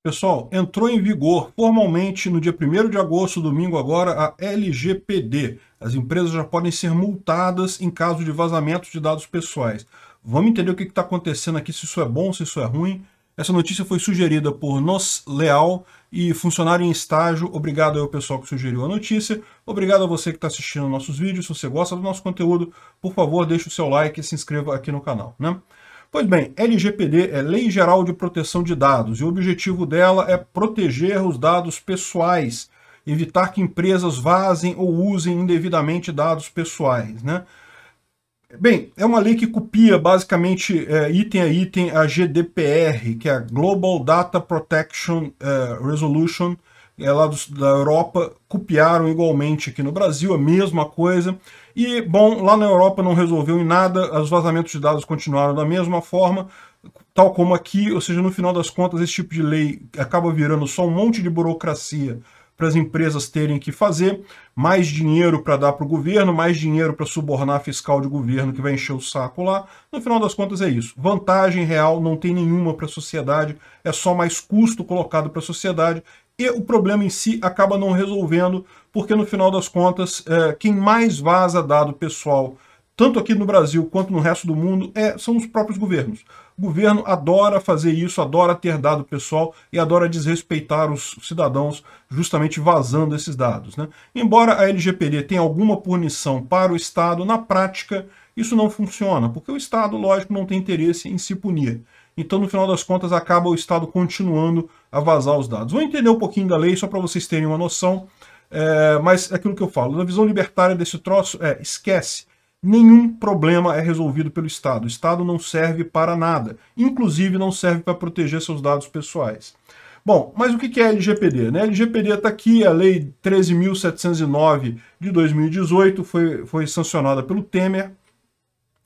Pessoal, entrou em vigor formalmente no dia 1 de agosto, domingo agora, a LGPD. As empresas já podem ser multadas em caso de vazamento de dados pessoais. Vamos entender o que está acontecendo aqui, se isso é bom, se isso é ruim. Essa notícia foi sugerida por Nos Leal e funcionário em estágio. Obrigado ao pessoal que sugeriu a notícia. Obrigado a você que está assistindo nossos vídeos. Se você gosta do nosso conteúdo, por favor, deixe o seu like e se inscreva aqui no canal. Né? Pois bem, LGPD é Lei Geral de Proteção de Dados e o objetivo dela é proteger os dados pessoais, evitar que empresas vazem ou usem indevidamente dados pessoais, né? Bem, é uma lei que copia basicamente é, item a item a GDPR, que é a Global Data Protection é, Resolution é, lá do, da Europa copiaram igualmente aqui no Brasil, a mesma coisa. E, bom, lá na Europa não resolveu em nada, os vazamentos de dados continuaram da mesma forma, tal como aqui, ou seja, no final das contas, esse tipo de lei acaba virando só um monte de burocracia para as empresas terem que fazer, mais dinheiro para dar para o governo, mais dinheiro para subornar fiscal de governo que vai encher o saco lá. No final das contas é isso. Vantagem real não tem nenhuma para a sociedade, é só mais custo colocado para a sociedade e o problema em si acaba não resolvendo, porque no final das contas, é, quem mais vaza dado pessoal, tanto aqui no Brasil quanto no resto do mundo, é, são os próprios governos. O governo adora fazer isso, adora ter dado pessoal e adora desrespeitar os cidadãos justamente vazando esses dados. Né? Embora a LGPD tenha alguma punição para o Estado, na prática isso não funciona, porque o Estado, lógico, não tem interesse em se punir. Então, no final das contas, acaba o Estado continuando a vazar os dados. Vou entender um pouquinho da lei, só para vocês terem uma noção, é, mas é aquilo que eu falo, na visão libertária desse troço, é, esquece, nenhum problema é resolvido pelo Estado. O Estado não serve para nada, inclusive não serve para proteger seus dados pessoais. Bom, mas o que é LGPD? Né? LGPD está aqui, a Lei 13.709 de 2018 foi, foi sancionada pelo Temer.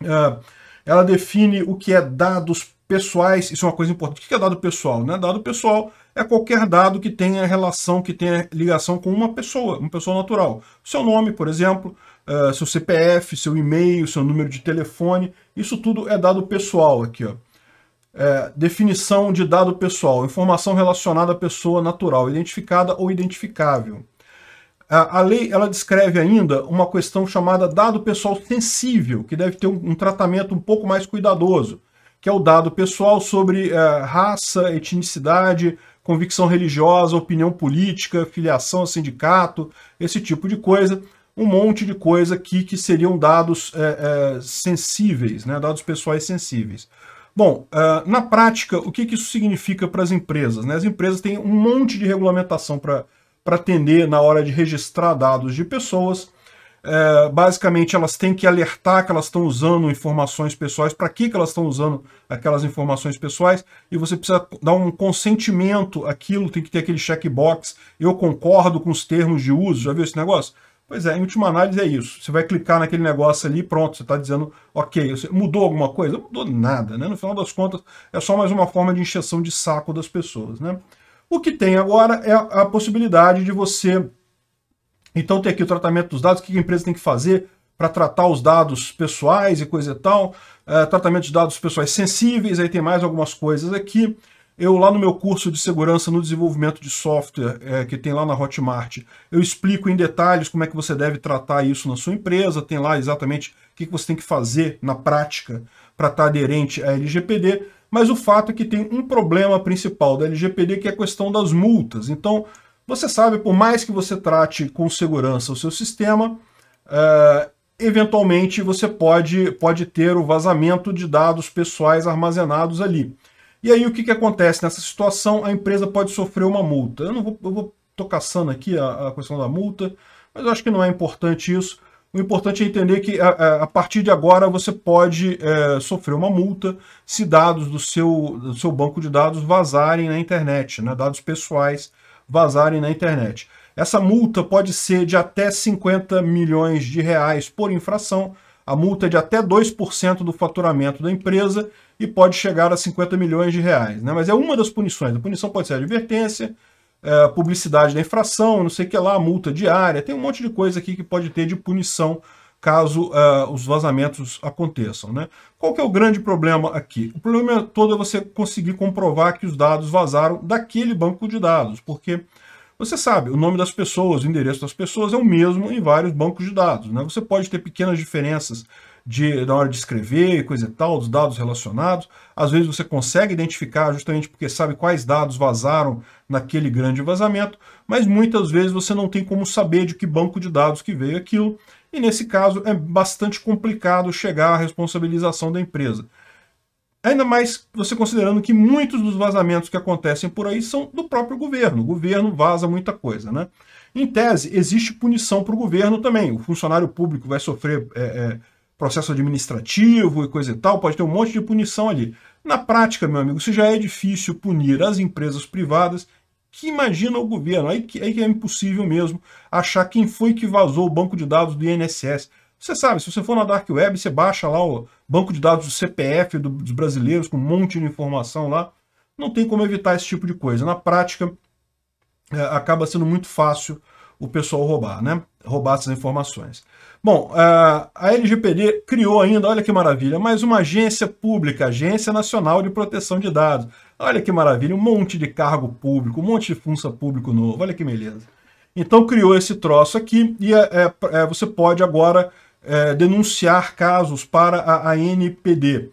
Uh, ela define o que é dados pessoais, isso é uma coisa importante. O que é dado pessoal? Né? Dado pessoal é qualquer dado que tenha relação, que tenha ligação com uma pessoa, uma pessoa natural. Seu nome, por exemplo, eh, seu CPF, seu e-mail, seu número de telefone, isso tudo é dado pessoal aqui. Ó. É, definição de dado pessoal, informação relacionada à pessoa natural, identificada ou identificável. A, lei ela descreve ainda uma questão chamada dado pessoal sensível, que deve ter um, um tratamento um pouco mais cuidadoso que é o dado pessoal sobre eh, raça, etnicidade, convicção religiosa, opinião política, filiação a sindicato, esse tipo de coisa. Um monte de coisa aqui que seriam dados eh, eh, sensíveis, né, dados pessoais sensíveis. Bom, na prática, o que, que isso significa para as empresas? Né? As empresas têm um monte de regulamentação para atender na hora de registrar dados de pessoas, é, basicamente elas têm que alertar que elas estão usando informações pessoais, para que, que elas estão usando aquelas informações pessoais, e você precisa dar um consentimento àquilo, tem que ter aquele checkbox, eu concordo com os termos de uso, já viu esse negócio? Pois é, em última análise é isso. Você vai clicar naquele negócio ali pronto, você está dizendo, ok, mudou alguma coisa? mudou nada, né? No final das contas, é só mais uma forma de encheção de saco das pessoas, né? O que tem agora é a possibilidade de você então tem aqui o tratamento dos dados, o que a empresa tem que fazer para tratar os dados pessoais e coisa e tal, uh, tratamento de dados pessoais sensíveis, aí tem mais algumas coisas aqui. Eu lá no meu curso de segurança no desenvolvimento de software, é, que tem lá na Hotmart, eu explico em detalhes como é que você deve tratar isso na sua empresa, tem lá exatamente o que, que você tem que fazer na prática para estar tá aderente à LGPD, mas o fato é que tem um problema principal da LGPD que é a questão das multas. Então, você sabe, por mais que você trate com segurança o seu sistema, é, eventualmente você pode, pode ter o vazamento de dados pessoais armazenados ali. E aí o que, que acontece nessa situação? A empresa pode sofrer uma multa. Eu não vou, eu vou tô caçando aqui a, a, questão da multa, mas eu acho que não é importante isso. O importante é entender que a, a partir de agora você pode é, sofrer uma multa se dados do seu, do seu banco de dados vazarem na internet, né, dados pessoais vazarem na internet. Essa multa pode ser de até 50 milhões de reais por infração, a multa é de até 2% do faturamento da empresa e pode chegar a 50 milhões de reais. Né? Mas é uma das punições. A punição pode ser advertência, é, publicidade da infração, não sei o que lá, multa diária, tem um monte de coisa aqui que pode ter de punição caso uh, os vazamentos aconteçam. Né? Qual que é o grande problema aqui? O problema todo é você conseguir comprovar que os dados vazaram daquele banco de dados, porque você sabe, o nome das pessoas, o endereço das pessoas é o mesmo em vários bancos de dados. Né? Você pode ter pequenas diferenças de, na hora de escrever, coisa e tal, dos dados relacionados. Às vezes você consegue identificar justamente porque sabe quais dados vazaram naquele grande vazamento, mas muitas vezes você não tem como saber de que banco de dados que veio aquilo, e nesse caso é bastante complicado chegar à responsabilização da empresa. Ainda mais você considerando que muitos dos vazamentos que acontecem por aí são do próprio governo. O governo vaza muita coisa, né? Em tese, existe punição para o governo também. O funcionário público vai sofrer é, é, processo administrativo e coisa e tal, pode ter um monte de punição ali. Na prática, meu amigo, se já é difícil punir as empresas privadas, que imagina o governo? Aí que, aí que é impossível mesmo achar quem foi que vazou o banco de dados do INSS. Você sabe, se você for na Dark Web, você baixa lá o banco de dados do CPF do, dos brasileiros, com um monte de informação lá. Não tem como evitar esse tipo de coisa. Na prática, é, acaba sendo muito fácil o pessoal roubar, né? Roubar essas informações. Bom, a LGPD criou ainda, olha que maravilha, mais uma agência pública, Agência Nacional de Proteção de Dados. Olha que maravilha, um monte de cargo público, um monte de função público novo, olha que beleza. Então criou esse troço aqui e é, é, é você pode agora é, denunciar casos para a, a NPD.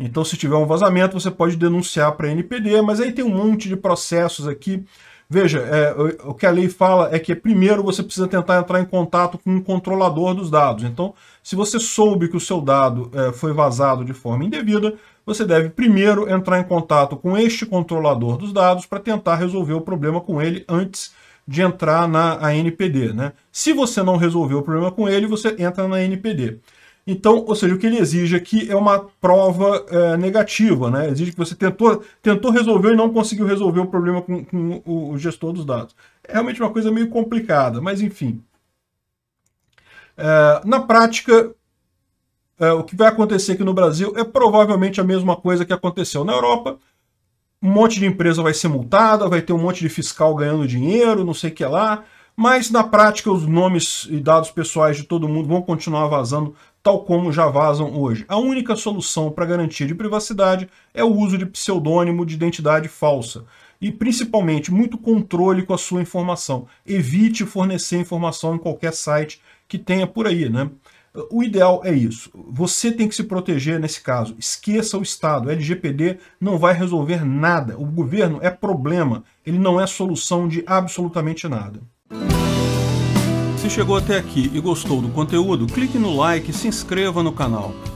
Então se tiver um vazamento você pode denunciar para a NPD, mas aí tem um monte de processos aqui Veja, é, o que a lei fala é que primeiro você precisa tentar entrar em contato com um controlador dos dados. Então, se você soube que o seu dado é, foi vazado de forma indevida, você deve primeiro entrar em contato com este controlador dos dados para tentar resolver o problema com ele antes de entrar na ANPD. Né? Se você não resolver o problema com ele, você entra na ANPD. Então, ou seja, o que ele exige aqui é uma prova é, negativa, né? Exige que você tentou, tentou resolver e não conseguiu resolver o problema com, com o, gestor dos dados. É realmente uma coisa meio complicada, mas enfim. É, na prática, é, o que vai acontecer aqui no Brasil é provavelmente a mesma coisa que aconteceu na Europa. Um monte de empresa vai ser multada, vai ter um monte de fiscal ganhando dinheiro, não sei o que lá mas na prática, os nomes e dados pessoais de todo mundo vão continuar vazando, tal como já vazam hoje. A única solução para garantia de privacidade é o uso de pseudônimo de identidade falsa. E principalmente, muito controle com a sua informação. Evite fornecer informação em qualquer site que tenha por aí, né? O ideal é isso. Você tem que se proteger nesse caso. Esqueça o Estado. O LGPD não vai resolver nada. O governo é problema. Ele não é solução de absolutamente nada. Se chegou até aqui e gostou do conteúdo, clique no like e se inscreva no canal.